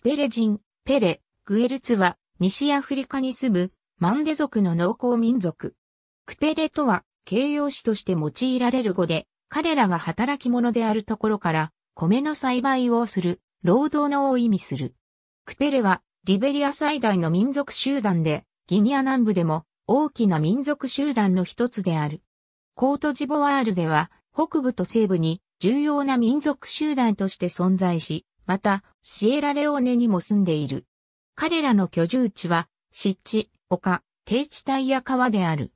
クペレ人、ペレ、グエルツは、西アフリカに住む、マンデ族の農耕民族。クペレとは、形容詞として用いられる語で、彼らが働き者であるところから、米の栽培をする、労働のを意味する。クペレは、リベリア最大の民族集団で、ギニア南部でも、大きな民族集団の一つである。コートジボワールでは、北部と西部に、重要な民族集団として存在し、また、シエラレオネにも住んでいる。彼らの居住地は、湿地、丘、低地帯や川である。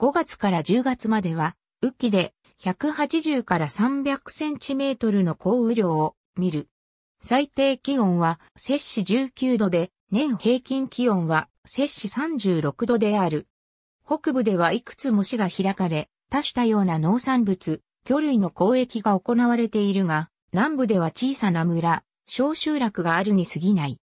5月から10月までは、雨季で180から300センチメートルの降雨量を見る。最低気温は摂氏19度で、年平均気温は摂氏36度である。北部ではいくつも市が開かれ、多種多様な農産物、魚類の交易が行われているが、南部では小さな村、小集落があるに過ぎない。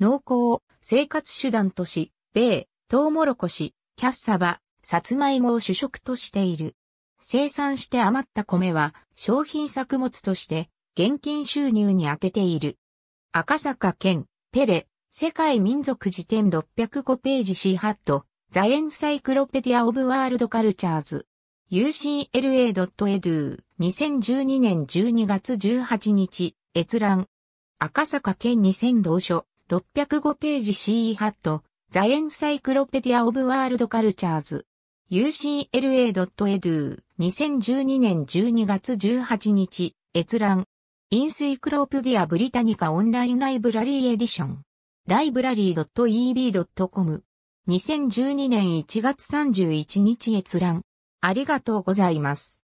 農耕を生活手段とし、米、トウモロコシ、キャッサバ、サツマイモを主食としている。生産して余った米は商品作物として現金収入に充てている。赤坂県、ペレ、世界民族辞典605ページ C ハット、ザエンサイクロペディア・オブ・ワールド・カルチャーズ。ucla.edu2012 年12月18日、閲覧。赤坂県2000同書、605ページ CE ハット、ザエンサイクロペディア・オブ・ワールド・カルチャーズ。ucla.edu 2012年12月18日閲覧インスイクロペディア・ブリタニカオンラインライブラリーエディションライブラリー .eb.com 2012年1月31日閲覧ありがとうございます。